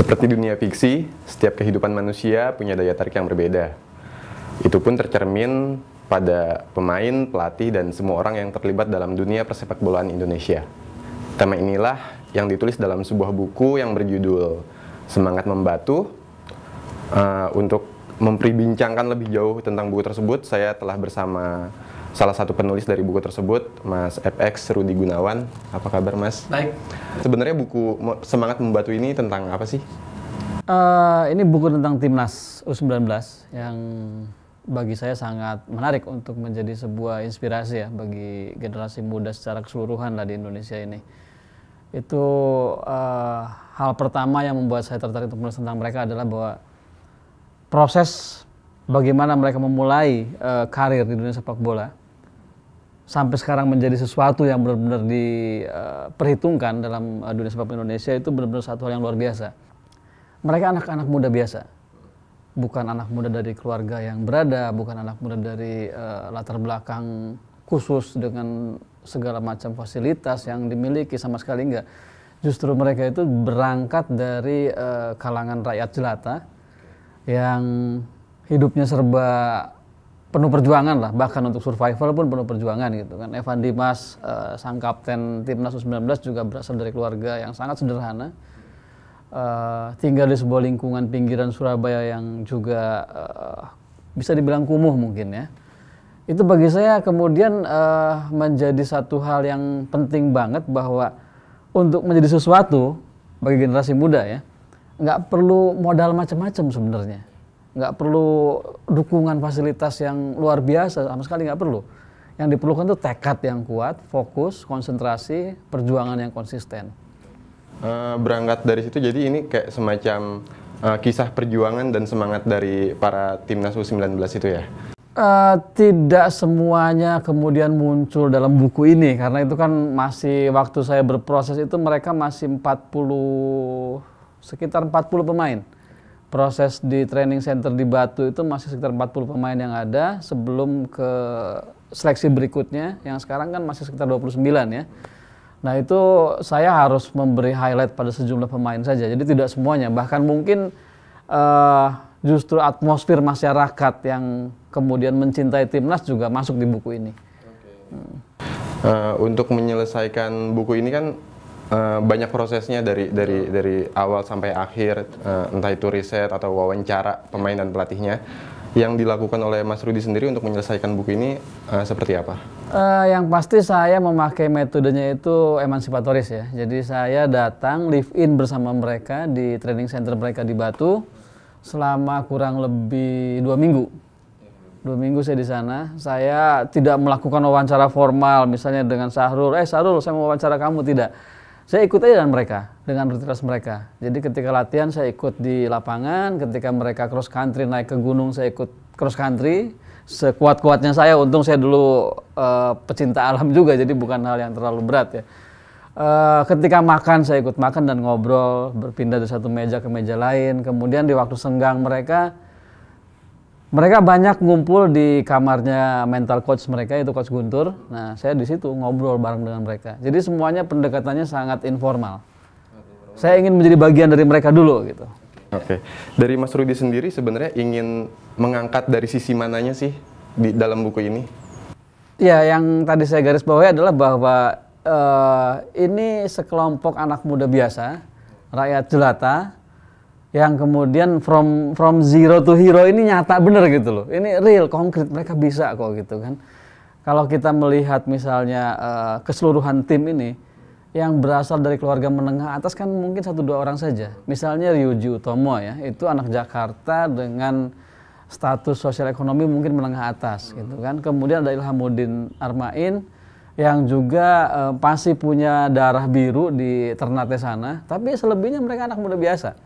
Seperti dunia fiksi, setiap kehidupan manusia punya daya tarik yang berbeda. Itu pun tercermin pada pemain, pelatih, dan semua orang yang terlibat dalam dunia persepak bolaan Indonesia. Tema inilah yang ditulis dalam sebuah buku yang berjudul Semangat Membatu. Uh, untuk memperbincangkan lebih jauh tentang buku tersebut, saya telah bersama salah satu penulis dari buku tersebut, Mas FX Rudi Gunawan. Apa kabar, Mas? Baik. Sebenarnya buku Semangat Membatu ini tentang apa sih? Uh, ini buku tentang timnas U19 yang bagi saya sangat menarik untuk menjadi sebuah inspirasi ya bagi generasi muda secara keseluruhan lah di Indonesia ini. Itu uh, hal pertama yang membuat saya tertarik untuk menulis tentang mereka adalah bahwa proses bagaimana mereka memulai uh, karir di dunia sepak bola sampai sekarang menjadi sesuatu yang benar-benar diperhitungkan eh, uh, dalam uh, dunia sepak Indonesia itu benar-benar satu hal yang luar biasa. Mereka anak-anak muda biasa, bukan anak muda dari keluarga yang berada, bukan anak muda dari uh, latar belakang khusus dengan segala macam fasilitas yang dimiliki sama sekali enggak. Justru mereka itu berangkat dari uh, kalangan rakyat jelata yang hidupnya serba penuh perjuangan lah bahkan untuk survival pun penuh perjuangan gitu kan Evan Dimas uh, sang kapten timnas U19 juga berasal dari keluarga yang sangat sederhana uh, tinggal di sebuah lingkungan pinggiran Surabaya yang juga uh, bisa dibilang kumuh mungkin ya itu bagi saya kemudian uh, menjadi satu hal yang penting banget bahwa untuk menjadi sesuatu bagi generasi muda ya nggak perlu modal macam-macam sebenarnya nggak perlu dukungan fasilitas yang luar biasa sama sekali nggak perlu yang diperlukan itu tekad yang kuat fokus konsentrasi perjuangan yang konsisten uh, berangkat dari situ jadi ini kayak semacam uh, kisah perjuangan dan semangat dari para timnas u19 itu ya Uh, tidak semuanya kemudian muncul dalam buku ini karena itu kan masih waktu saya berproses itu mereka masih 40 sekitar 40 pemain proses di training center di Batu itu masih sekitar 40 pemain yang ada sebelum ke seleksi berikutnya yang sekarang kan masih sekitar 29 ya. Nah itu saya harus memberi highlight pada sejumlah pemain saja. Jadi tidak semuanya. Bahkan mungkin uh, justru atmosfer masyarakat yang kemudian mencintai timnas juga masuk di buku ini. Okay. Hmm. Uh, eh, untuk menyelesaikan buku ini kan Eh, banyak prosesnya dari dari dari awal sampai akhir uh, entah itu riset atau wawancara pemain dan pelatihnya yang dilakukan oleh Mas Rudi sendiri untuk menyelesaikan buku ini uh, seperti apa? Uh, yang pasti saya memakai metodenya itu emansipatoris ya. Jadi saya datang live in bersama mereka di training center mereka di Batu selama kurang lebih dua minggu. Dua minggu saya di sana. Saya tidak melakukan wawancara formal, misalnya dengan Sahrul. Eh Sahrul, saya mau wawancara kamu tidak saya ikut aja dengan mereka, dengan rutinitas mereka. Jadi ketika latihan saya ikut di lapangan, ketika mereka cross country naik ke gunung saya ikut cross country. Sekuat-kuatnya saya, untung saya dulu uh, pecinta alam juga, jadi bukan hal yang terlalu berat ya. Uh, ketika makan saya ikut makan dan ngobrol, berpindah dari satu meja ke meja lain. Kemudian di waktu senggang mereka mereka banyak ngumpul di kamarnya mental coach mereka itu coach Guntur. Nah, saya di situ ngobrol bareng dengan mereka. Jadi semuanya pendekatannya sangat informal. Saya ingin menjadi bagian dari mereka dulu gitu. Oke. Dari Mas Rudi sendiri sebenarnya ingin mengangkat dari sisi mananya sih di dalam buku ini? Ya, yang tadi saya garis bawahi adalah bahwa uh, ini sekelompok anak muda biasa, rakyat jelata yang kemudian from from zero to hero ini nyata bener gitu loh ini real konkret mereka bisa kok gitu kan kalau kita melihat misalnya uh, keseluruhan tim ini yang berasal dari keluarga menengah atas kan mungkin satu dua orang saja misalnya Ryuji Utomo ya itu anak Jakarta dengan status sosial ekonomi mungkin menengah atas hmm. gitu kan kemudian ada Ilhamuddin Armain yang juga uh, eh, pasti punya darah biru di Ternate sana tapi selebihnya mereka anak muda biasa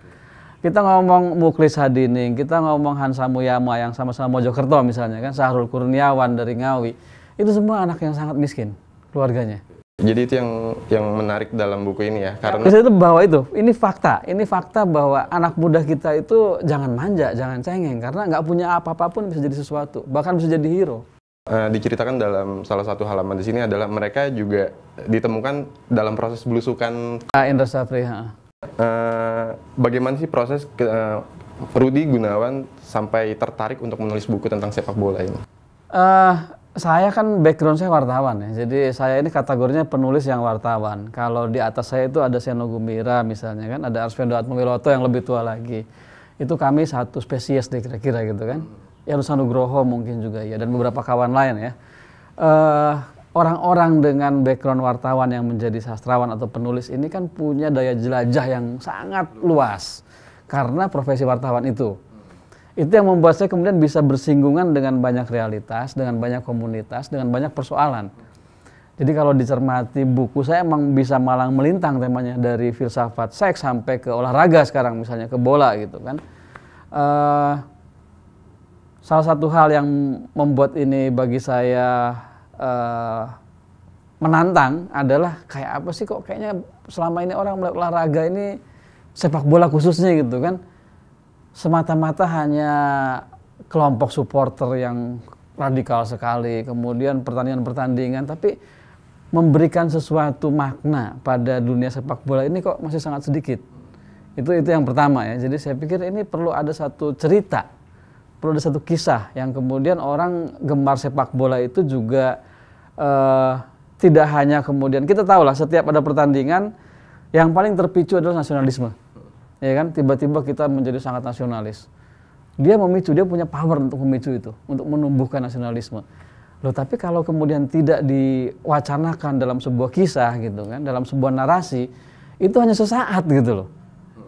kita ngomong Muklis Hadining, kita ngomong Hansa Muyama yang sama-sama Mojokerto misalnya kan, Sahrul Kurniawan dari Ngawi, itu semua anak yang sangat miskin keluarganya. Jadi itu yang yang menarik dalam buku ini ya, karena itu bahwa itu, ini fakta, ini fakta bahwa anak muda kita itu jangan manja, jangan cengeng, karena nggak punya apa-apa pun bisa jadi sesuatu, bahkan bisa jadi hero. Uh, diceritakan dalam salah satu halaman di sini adalah mereka juga ditemukan dalam proses belusukan. Ah, Indra Safri, ha. Uh, bagaimana sih proses ke, uh, Rudi Gunawan sampai tertarik untuk menulis buku tentang sepak bola ini? Uh, saya kan background saya wartawan ya, jadi saya ini kategorinya penulis yang wartawan. Kalau di atas saya itu ada Seno Gumira misalnya kan, ada Arsvendo Atmowiloto yang lebih tua lagi. Itu kami satu spesies deh kira-kira gitu kan. Ya Nugroho mungkin juga ya, dan beberapa kawan lain ya. Uh, orang-orang dengan background wartawan yang menjadi sastrawan atau penulis ini kan punya daya jelajah yang sangat luas karena profesi wartawan itu. Itu yang membuat saya kemudian bisa bersinggungan dengan banyak realitas, dengan banyak komunitas, dengan banyak persoalan. Jadi kalau dicermati buku saya emang bisa malang melintang temanya dari filsafat seks sampai ke olahraga sekarang misalnya ke bola gitu kan. Uh, salah satu hal yang membuat ini bagi saya uh, menantang adalah kayak apa sih kok kayaknya selama ini orang melihat olahraga ini sepak bola khususnya gitu kan semata-mata hanya kelompok supporter yang radikal sekali kemudian pertandingan-pertandingan tapi memberikan sesuatu makna pada dunia sepak bola ini kok masih sangat sedikit itu itu yang pertama ya jadi saya pikir ini perlu ada satu cerita perlu ada satu kisah yang kemudian orang gemar sepak bola itu juga uh, tidak hanya kemudian kita tahu lah setiap ada pertandingan yang paling terpicu adalah nasionalisme ya kan tiba-tiba kita menjadi sangat nasionalis dia memicu dia punya power untuk memicu itu untuk menumbuhkan nasionalisme Loh, tapi kalau kemudian tidak diwacanakan dalam sebuah kisah gitu kan, dalam sebuah narasi, itu hanya sesaat gitu loh.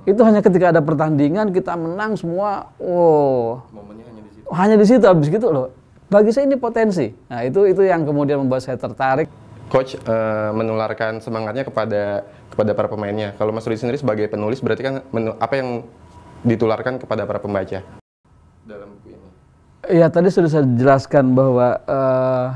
Itu hanya ketika ada pertandingan kita menang semua. Oh. Momennya hanya di situ. Hanya di situ habis gitu loh. Bagi saya ini potensi. Nah, itu itu yang kemudian membuat saya tertarik. Coach uh, menularkan semangatnya kepada kepada para pemainnya. Kalau Mas Rudi sendiri sebagai penulis berarti kan menu, apa yang ditularkan kepada para pembaca dalam buku ini? Ya tadi sudah saya jelaskan bahwa uh,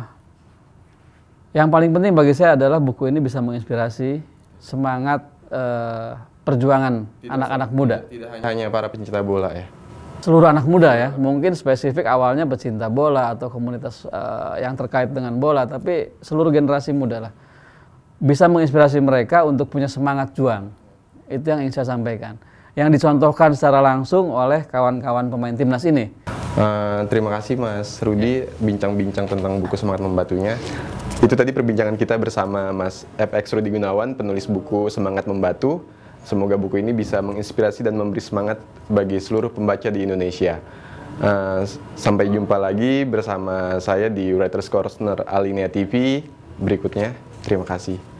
yang paling penting bagi saya adalah buku ini bisa menginspirasi semangat uh, perjuangan anak-anak muda. Tidak hanya para pencinta bola ya. Seluruh anak muda ya, mungkin spesifik awalnya pecinta bola atau komunitas uh, yang terkait dengan bola, tapi seluruh generasi muda lah bisa menginspirasi mereka untuk punya semangat juang. Itu yang ingin saya sampaikan. Yang dicontohkan secara langsung oleh kawan-kawan pemain timnas ini. Uh, terima kasih Mas Rudi ya. bincang-bincang tentang buku Semangat Membatunya. Itu tadi perbincangan kita bersama Mas FX Rudi Gunawan, penulis buku Semangat Membatu. Semoga buku ini bisa menginspirasi dan memberi semangat bagi seluruh pembaca di Indonesia. Uh, sampai jumpa lagi bersama saya di Writers Corner Alinea TV berikutnya. Terima kasih.